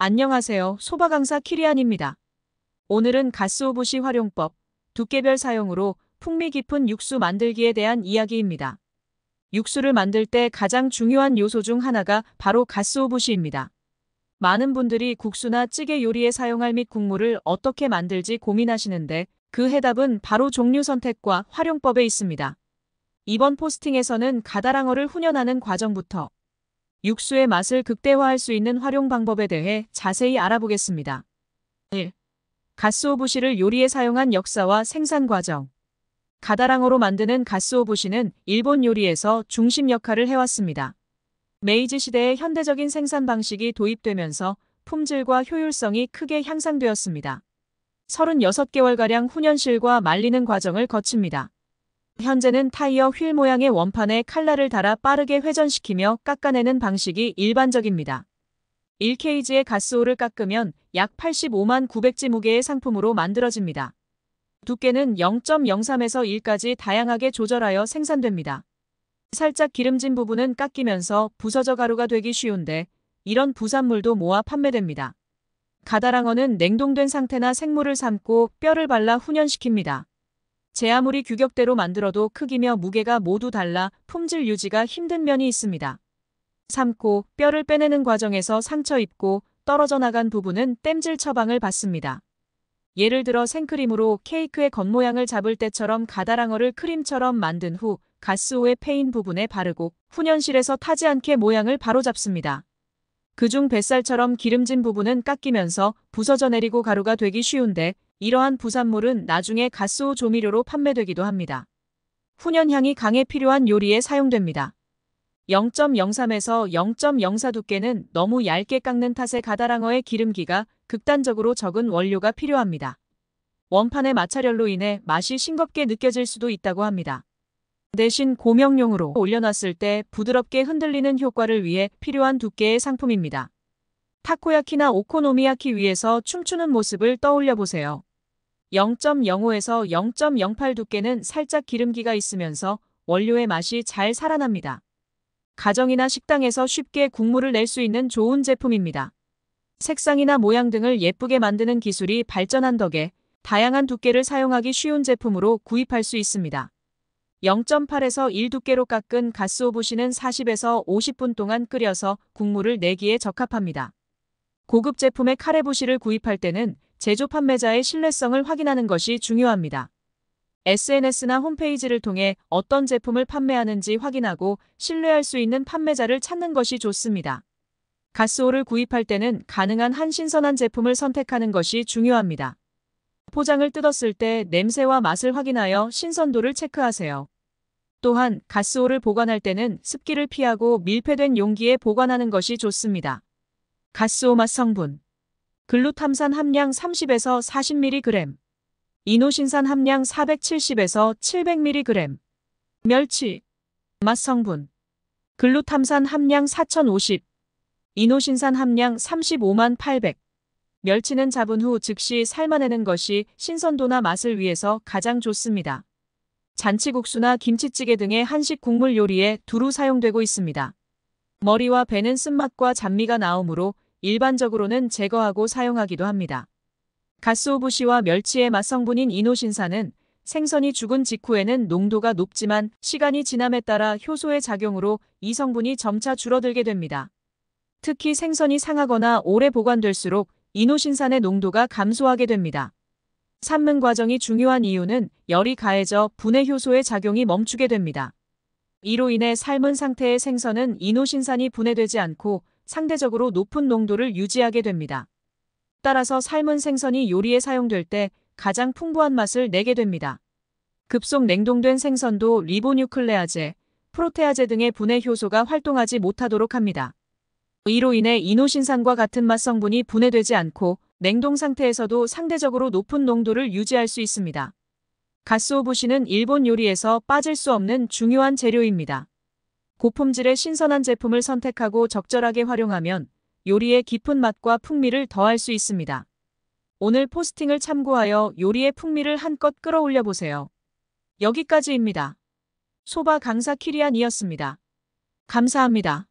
안녕하세요. 소바 강사 키리안입니다. 오늘은 가스오부시 활용법, 두께별 사용으로 풍미 깊은 육수 만들기에 대한 이야기입니다. 육수를 만들 때 가장 중요한 요소 중 하나가 바로 가스오부시입니다. 많은 분들이 국수나 찌개 요리에 사용할 및 국물을 어떻게 만들지 고민하시는데 그 해답은 바로 종류 선택과 활용법에 있습니다. 이번 포스팅에서는 가다랑어를 훈연하는 과정부터 육수의 맛을 극대화할 수 있는 활용 방법에 대해 자세히 알아보겠습니다. 1. 가스오부시를 요리에 사용한 역사와 생산 과정 가다랑어로 만드는 가스오부시는 일본 요리에서 중심 역할을 해왔습니다. 메이지 시대의 현대적인 생산 방식이 도입되면서 품질과 효율성이 크게 향상되었습니다. 36개월가량 훈연실과 말리는 과정을 거칩니다. 현재는 타이어 휠 모양의 원판에 칼날을 달아 빠르게 회전시키며 깎아내는 방식이 일반적입니다. 1kg의 가스오를 깎으면 약 85만 900지 무게의 상품으로 만들어집니다. 두께는 0.03에서 1까지 다양하게 조절하여 생산됩니다. 살짝 기름진 부분은 깎이면서 부서져 가루가 되기 쉬운데 이런 부산물도 모아 판매됩니다. 가다랑어는 냉동된 상태나 생물을 삶고 뼈를 발라 훈연시킵니다. 제 아무리 규격대로 만들어도 크기며 무게가 모두 달라 품질 유지가 힘든 면이 있습니다. 삶고 뼈를 빼내는 과정에서 상처 입고 떨어져 나간 부분은 땜질 처방을 받습니다. 예를 들어 생크림으로 케이크의 겉모양을 잡을 때처럼 가다랑어를 크림처럼 만든 후 가스오의 페인 부분에 바르고 훈연실에서 타지 않게 모양을 바로잡습니다. 그 중 뱃살처럼 기름진 부분은 깎이면서 부서져 내리고 가루가 되기 쉬운데 이러한 부산물은 나중에 가스오 조미료로 판매되기도 합니다. 훈연향이 강에 필요한 요리에 사용됩니다. 0.03에서 0.04 두께는 너무 얇게 깎는 탓에 가다랑어의 기름기가 극단적으로 적은 원료가 필요합니다. 원판의 마찰열로 인해 맛이 싱겁게 느껴질 수도 있다고 합니다. 대신 고명용으로 올려놨을 때 부드럽게 흔들리는 효과를 위해 필요한 두께의 상품입니다. 타코야키나 오코노미야키 위에서 춤추는 모습을 떠올려 보세요. 0.05에서 0.08 두께는 살짝 기름기가 있으면서 원료의 맛이 잘 살아납니다. 가정이나 식당에서 쉽게 국물을 낼 수 있는 좋은 제품입니다. 색상이나 모양 등을 예쁘게 만드는 기술이 발전한 덕에 다양한 두께를 사용하기 쉬운 제품으로 구입할 수 있습니다. 0.8에서 1 두께로 깎은 가스오부시는 40에서 50분 동안 끓여서 국물을 내기에 적합합니다. 고급 제품의 카레부시를 구입할 때는 제조 판매자의 신뢰성을 확인하는 것이 중요합니다. SNS나 홈페이지를 통해 어떤 제품을 판매하는지 확인하고 신뢰할 수 있는 판매자를 찾는 것이 좋습니다. 가스오를 구입할 때는 가능한 한 신선한 제품을 선택하는 것이 중요합니다. 포장을 뜯었을 때 냄새와 맛을 확인하여 신선도를 체크하세요. 또한 가스오를 보관할 때는 습기를 피하고 밀폐된 용기에 보관하는 것이 좋습니다. 가스오 맛 성분 글루탐산 함량 30에서 40mg, 이노신산 함량 470에서 700mg, 멸치, 맛 성분, 글루탐산 함량 4050, 이노신산 함량 35만 800. 멸치는 잡은 후 즉시 삶아내는 것이 신선도나 맛을 위해서 가장 좋습니다. 잔치국수나 김치찌개 등의 한식 국물 요리에 두루 사용되고 있습니다. 머리와 배는 쓴맛과 잡미가 나오므로 일반적으로는 제거하고 사용하기도 합니다. 가스오부시와 멸치의 맛성분인 이노신산은 생선이 죽은 직후에는 농도가 높지만 시간이 지남에 따라 효소의 작용으로 이 성분이 점차 줄어들게 됩니다. 특히 생선이 상하거나 오래 보관될수록 이노신산의 농도가 감소하게 됩니다. 삶는 과정이 중요한 이유는 열이 가해져 분해 효소의 작용이 멈추게 됩니다. 이로 인해 삶은 상태의 생선은 이노신산이 분해되지 않고 상대적으로 높은 농도를 유지하게 됩니다. 따라서 삶은 생선이 요리에 사용될 때 가장 풍부한 맛을 내게 됩니다. 급속 냉동된 생선도 리보뉴클레아제, 프로테아제 등의 분해 효소가 활동하지 못하도록 합니다. 이로 인해 이노신산과 같은 맛 성분이 분해되지 않고 냉동 상태에서도 상대적으로 높은 농도를 유지할 수 있습니다. 가스오부시는 일본 요리에서 빠질 수 없는 중요한 재료입니다. 고품질의 신선한 제품을 선택하고 적절하게 활용하면 요리의 깊은 맛과 풍미를 더할 수 있습니다. 오늘 포스팅을 참고하여 요리의 풍미를 한껏 끌어올려 보세요. 여기까지입니다. 소바 강사 키리안이었습니다. 감사합니다.